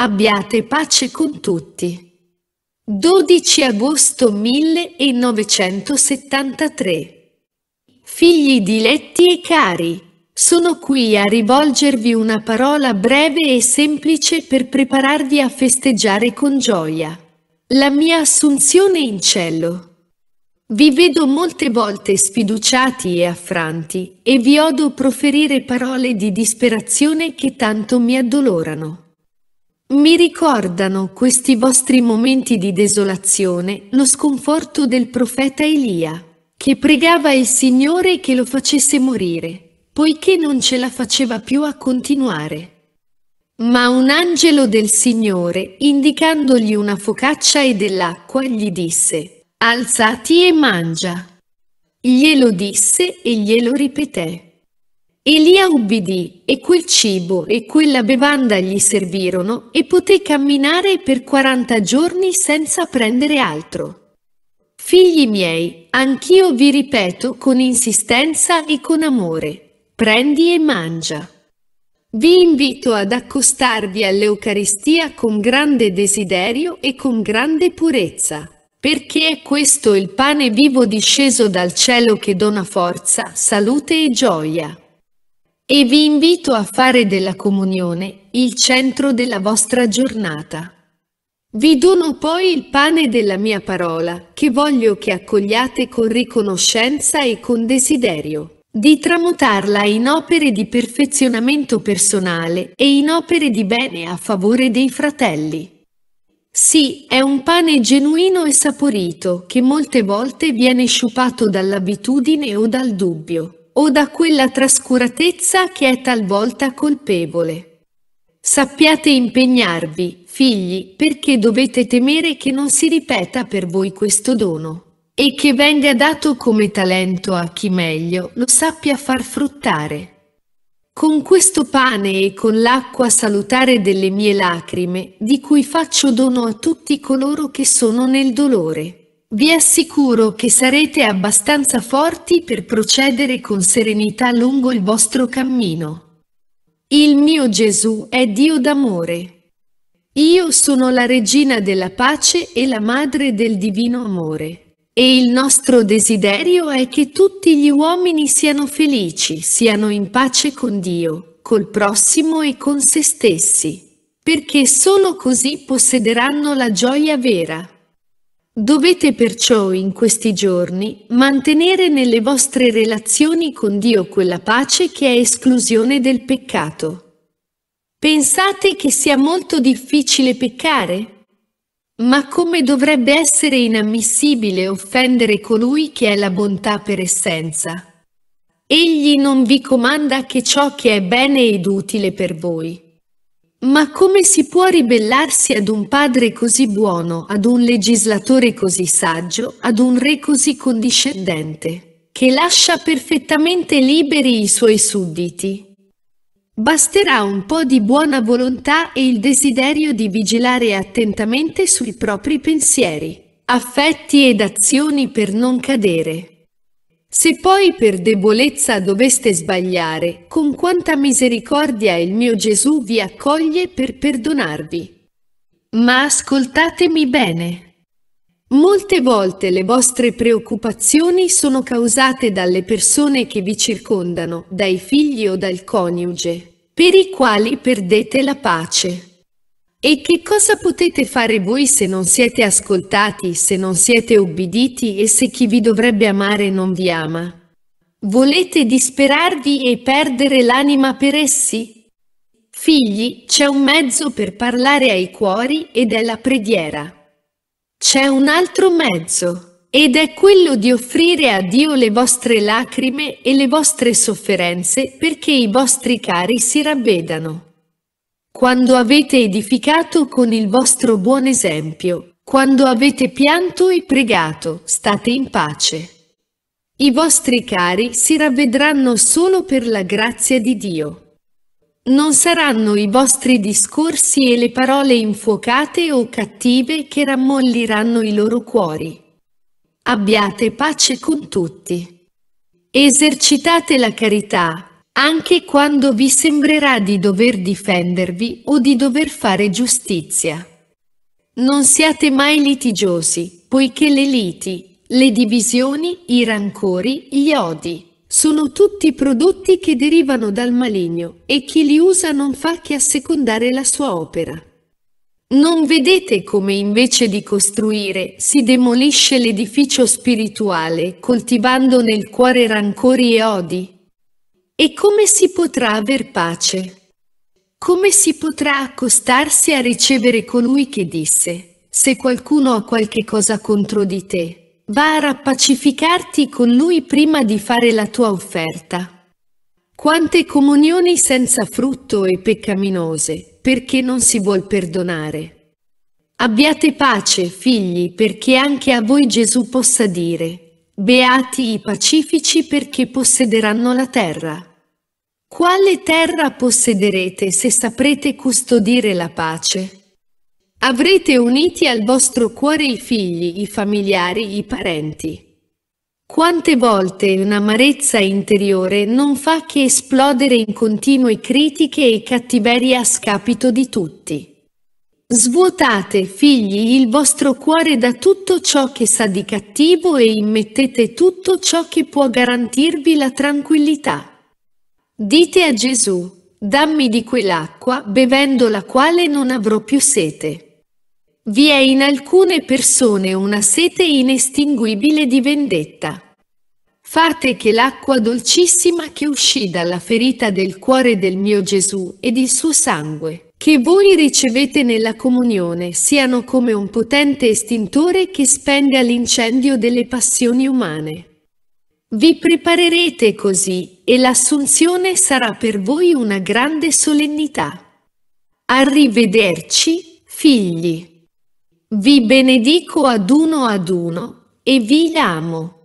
Abbiate pace con tutti. 12 agosto 1973 Figli diletti e cari, sono qui a rivolgervi una parola breve e semplice per prepararvi a festeggiare con gioia. La mia assunzione in cielo. Vi vedo molte volte sfiduciati e affranti e vi odo proferire parole di disperazione che tanto mi addolorano. Mi ricordano questi vostri momenti di desolazione lo sconforto del profeta Elia, che pregava il Signore che lo facesse morire, poiché non ce la faceva più a continuare. Ma un angelo del Signore, indicandogli una focaccia e dell'acqua, gli disse, Alzati e mangia. Glielo disse e glielo ripeté. Elia ubbidì, e quel cibo e quella bevanda gli servirono, e poté camminare per quaranta giorni senza prendere altro. Figli miei, anch'io vi ripeto con insistenza e con amore, prendi e mangia. Vi invito ad accostarvi all'Eucaristia con grande desiderio e con grande purezza, perché è questo il pane vivo disceso dal cielo che dona forza, salute e gioia e vi invito a fare della comunione il centro della vostra giornata. Vi dono poi il pane della mia parola, che voglio che accogliate con riconoscenza e con desiderio di tramutarla in opere di perfezionamento personale e in opere di bene a favore dei fratelli. Sì, è un pane genuino e saporito che molte volte viene sciupato dall'abitudine o dal dubbio o da quella trascuratezza che è talvolta colpevole. Sappiate impegnarvi, figli, perché dovete temere che non si ripeta per voi questo dono e che venga dato come talento a chi meglio lo sappia far fruttare. Con questo pane e con l'acqua salutare delle mie lacrime, di cui faccio dono a tutti coloro che sono nel dolore. Vi assicuro che sarete abbastanza forti per procedere con serenità lungo il vostro cammino. Il mio Gesù è Dio d'amore. Io sono la regina della pace e la madre del divino amore. E il nostro desiderio è che tutti gli uomini siano felici, siano in pace con Dio, col prossimo e con se stessi, perché solo così possederanno la gioia vera. Dovete perciò in questi giorni mantenere nelle vostre relazioni con Dio quella pace che è esclusione del peccato. Pensate che sia molto difficile peccare? Ma come dovrebbe essere inammissibile offendere colui che è la bontà per essenza? Egli non vi comanda che ciò che è bene ed utile per voi ma come si può ribellarsi ad un padre così buono, ad un legislatore così saggio, ad un re così condiscendente, che lascia perfettamente liberi i suoi sudditi? Basterà un po' di buona volontà e il desiderio di vigilare attentamente sui propri pensieri, affetti ed azioni per non cadere. Se poi per debolezza doveste sbagliare, con quanta misericordia il mio Gesù vi accoglie per perdonarvi. Ma ascoltatemi bene. Molte volte le vostre preoccupazioni sono causate dalle persone che vi circondano, dai figli o dal coniuge, per i quali perdete la pace. E che cosa potete fare voi se non siete ascoltati, se non siete ubbiditi e se chi vi dovrebbe amare non vi ama? Volete disperarvi e perdere l'anima per essi? Figli, c'è un mezzo per parlare ai cuori ed è la preghiera. C'è un altro mezzo ed è quello di offrire a Dio le vostre lacrime e le vostre sofferenze perché i vostri cari si ravvedano quando avete edificato con il vostro buon esempio, quando avete pianto e pregato, state in pace. I vostri cari si ravvedranno solo per la grazia di Dio. Non saranno i vostri discorsi e le parole infuocate o cattive che rammolliranno i loro cuori. Abbiate pace con tutti. Esercitate la carità, anche quando vi sembrerà di dover difendervi o di dover fare giustizia. Non siate mai litigiosi, poiché le liti, le divisioni, i rancori, gli odi, sono tutti prodotti che derivano dal maligno e chi li usa non fa che assecondare la sua opera. Non vedete come invece di costruire si demolisce l'edificio spirituale coltivando nel cuore rancori e odi? E come si potrà aver pace? Come si potrà accostarsi a ricevere colui che disse, se qualcuno ha qualche cosa contro di te, va a rappacificarti con lui prima di fare la tua offerta? Quante comunioni senza frutto e peccaminose, perché non si vuol perdonare? Abbiate pace, figli, perché anche a voi Gesù possa dire, Beati i pacifici perché possederanno la terra. Quale terra possederete se saprete custodire la pace? Avrete uniti al vostro cuore i figli, i familiari, i parenti. Quante volte un'amarezza interiore non fa che esplodere in continue critiche e cattiverie a scapito di tutti. Svuotate, figli, il vostro cuore da tutto ciò che sa di cattivo e immettete tutto ciò che può garantirvi la tranquillità. Dite a Gesù, dammi di quell'acqua, bevendo la quale non avrò più sete. Vi è in alcune persone una sete inestinguibile di vendetta. Fate che l'acqua dolcissima che uscì dalla ferita del cuore del mio Gesù e il suo sangue, che voi ricevete nella comunione, siano come un potente estintore che spenga l'incendio delle passioni umane. Vi preparerete così e l'assunzione sarà per voi una grande solennità. Arrivederci, figli. Vi benedico ad uno ad uno e vi amo.